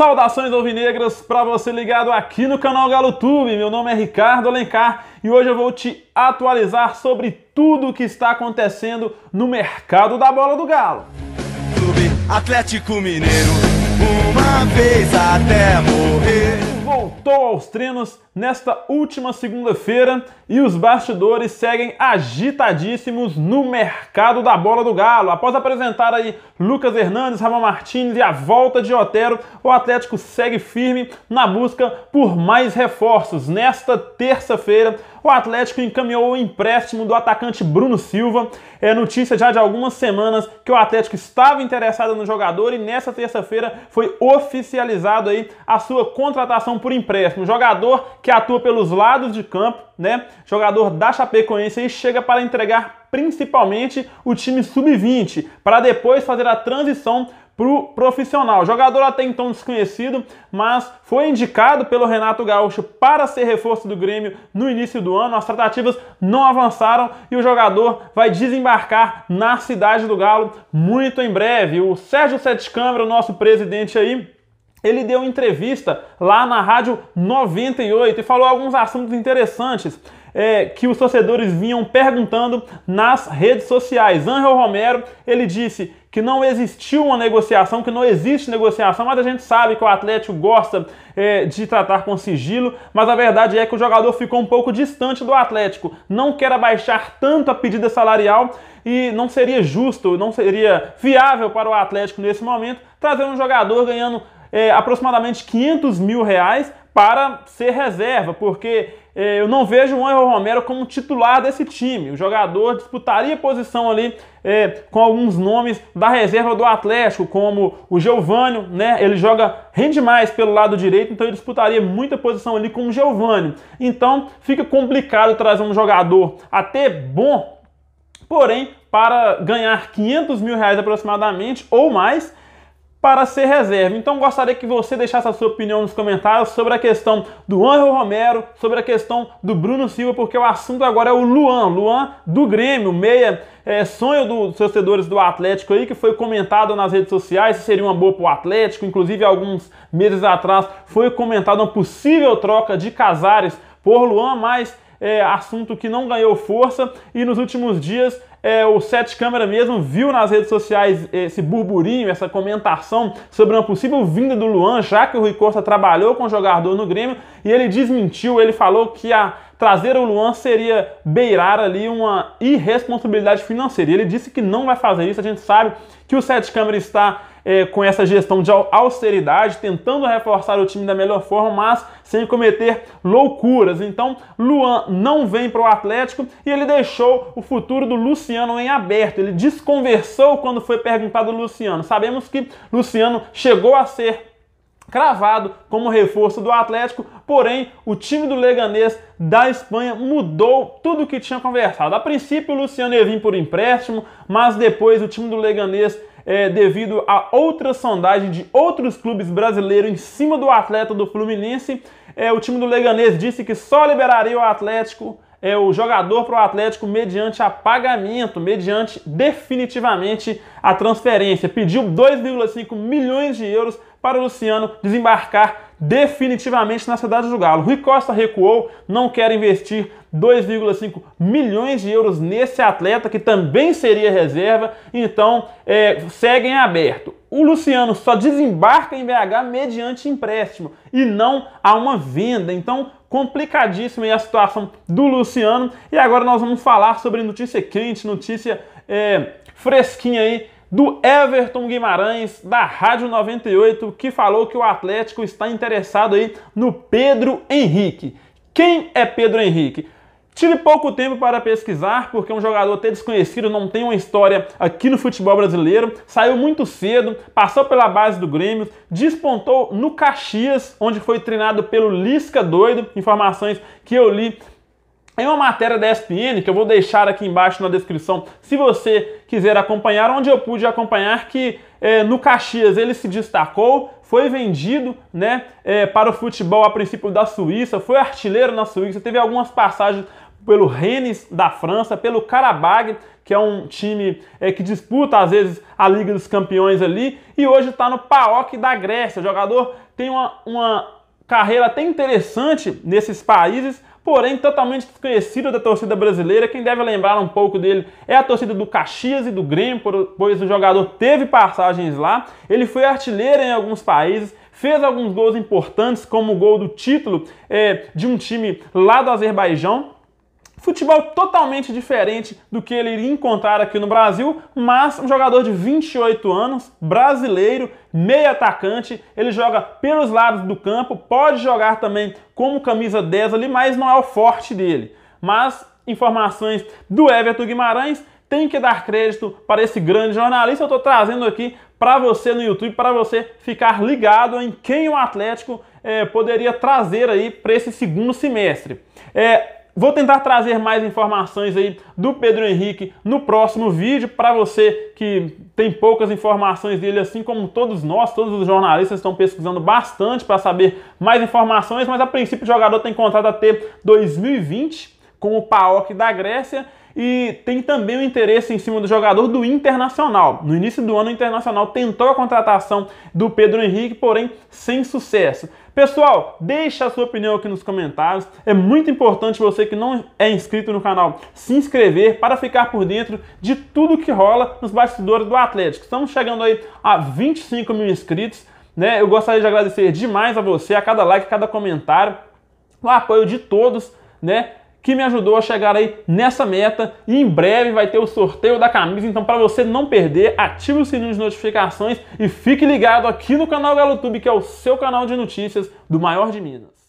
Saudações alvinegras para você ligado aqui no canal Galo Tube. Meu nome é Ricardo Alencar e hoje eu vou te atualizar sobre tudo o que está acontecendo no mercado da bola do Galo. Clube Atlético Mineiro, uma vez até morrer. Voltou aos treinos nesta última segunda-feira e os bastidores seguem agitadíssimos no mercado da bola do Galo. Após apresentar aí Lucas Hernandes, Ramon Martins e a volta de Otero, o Atlético segue firme na busca por mais reforços. Nesta terça-feira, o Atlético encaminhou o empréstimo do atacante Bruno Silva. É notícia já de algumas semanas que o Atlético estava interessado no jogador e nessa terça-feira foi oficializado aí a sua contratação por empréstimo. Um jogador que atua pelos lados de campo, né? jogador da Chapecoense, e chega para entregar principalmente o time sub-20, para depois fazer a transição para o profissional. Jogador até então desconhecido, mas foi indicado pelo Renato Gaúcho para ser reforço do Grêmio no início do ano. As tratativas não avançaram e o jogador vai desembarcar na cidade do Galo muito em breve. O Sérgio Sete Câmara, o nosso presidente aí, ele deu entrevista lá na Rádio 98 e falou alguns assuntos interessantes é, que os torcedores vinham perguntando nas redes sociais. Angel Romero, ele disse que não existiu uma negociação, que não existe negociação, mas a gente sabe que o Atlético gosta é, de tratar com sigilo, mas a verdade é que o jogador ficou um pouco distante do Atlético, não quer abaixar tanto a pedida salarial e não seria justo, não seria viável para o Atlético nesse momento trazer um jogador ganhando é, aproximadamente 500 mil reais para ser reserva, porque é, eu não vejo o Anjo Romero como titular desse time. O jogador disputaria posição ali é, com alguns nomes da reserva do Atlético, como o Geovânio né? Ele joga, rende mais pelo lado direito, então ele disputaria muita posição ali com o Giovânio. Então fica complicado trazer um jogador até bom, porém para ganhar 500 mil reais aproximadamente ou mais para ser reserva. Então gostaria que você deixasse a sua opinião nos comentários sobre a questão do Anjo Romero, sobre a questão do Bruno Silva, porque o assunto agora é o Luan, Luan do Grêmio, meia é, sonho dos torcedores do Atlético aí, que foi comentado nas redes sociais, seria uma boa para o Atlético, inclusive alguns meses atrás foi comentada uma possível troca de Casares por Luan, mas é, assunto que não ganhou força e nos últimos dias é, o Sete Câmara mesmo viu nas redes sociais esse burburinho, essa comentação sobre uma possível vinda do Luan, já que o Rui Costa trabalhou com o jogador no Grêmio, e ele desmentiu, ele falou que a trazer o Luan seria beirar ali uma irresponsabilidade financeira. E ele disse que não vai fazer isso, a gente sabe que o Sete Câmara está é, com essa gestão de austeridade, tentando reforçar o time da melhor forma, mas sem cometer loucuras. Então, Luan não vem para o Atlético e ele deixou o futuro do Luciano em aberto. Ele desconversou quando foi perguntado o Luciano. Sabemos que Luciano chegou a ser cravado como reforço do Atlético, porém o time do Leganês da Espanha mudou tudo o que tinha conversado. A princípio o Luciano ia vir por empréstimo, mas depois o time do Leganês é, devido a outra sondagem de outros clubes brasileiros em cima do atleta do Fluminense. É, o time do Leganês disse que só liberaria o Atlético é, o jogador para o Atlético mediante apagamento, mediante definitivamente a transferência. Pediu 2,5 milhões de euros para o Luciano desembarcar definitivamente na cidade do Galo. Rui Costa recuou, não quer investir 2,5 milhões de euros nesse atleta que também seria reserva, então é, segue em aberto. O Luciano só desembarca em BH mediante empréstimo e não a uma venda. Então, complicadíssima a situação do Luciano. E agora nós vamos falar sobre notícia quente, notícia é, fresquinha aí do Everton Guimarães, da Rádio 98, que falou que o Atlético está interessado aí no Pedro Henrique. Quem é Pedro Henrique? Tive pouco tempo para pesquisar, porque é um jogador até desconhecido, não tem uma história aqui no futebol brasileiro. Saiu muito cedo, passou pela base do Grêmio, despontou no Caxias, onde foi treinado pelo Lisca Doido, informações que eu li tem uma matéria da ESPN que eu vou deixar aqui embaixo na descrição, se você quiser acompanhar, onde eu pude acompanhar que é, no Caxias ele se destacou, foi vendido né, é, para o futebol a princípio da Suíça, foi artilheiro na Suíça, teve algumas passagens pelo Rennes da França, pelo Karabag, que é um time é, que disputa às vezes a Liga dos Campeões ali, e hoje está no PAOK da Grécia. O jogador tem uma, uma Carreira até interessante nesses países, porém totalmente desconhecido da torcida brasileira. Quem deve lembrar um pouco dele é a torcida do Caxias e do Grêmio, pois o jogador teve passagens lá. Ele foi artilheiro em alguns países, fez alguns gols importantes, como o gol do título é, de um time lá do Azerbaijão. Futebol totalmente diferente do que ele iria encontrar aqui no Brasil, mas um jogador de 28 anos, brasileiro, meio atacante, ele joga pelos lados do campo, pode jogar também como camisa 10 ali, mas não é o forte dele. Mas informações do Everton Guimarães, tem que dar crédito para esse grande jornalista. Eu estou trazendo aqui para você no YouTube, para você ficar ligado em quem o Atlético é, poderia trazer aí para esse segundo semestre. É, Vou tentar trazer mais informações aí do Pedro Henrique no próximo vídeo para você que tem poucas informações dele, assim como todos nós, todos os jornalistas estão pesquisando bastante para saber mais informações, mas a princípio o jogador tem contrato até 2020 com o PAOK da Grécia e tem também o um interesse em cima do jogador do Internacional. No início do ano, o Internacional tentou a contratação do Pedro Henrique, porém sem sucesso. Pessoal, deixa a sua opinião aqui nos comentários. É muito importante você que não é inscrito no canal se inscrever para ficar por dentro de tudo que rola nos bastidores do Atlético. Estamos chegando aí a 25 mil inscritos. Né? Eu gostaria de agradecer demais a você, a cada like, a cada comentário, o apoio de todos, né? que me ajudou a chegar aí nessa meta e em breve vai ter o sorteio da camisa, então para você não perder, ative o sininho de notificações e fique ligado aqui no canal GaloTube, que é o seu canal de notícias do maior de Minas.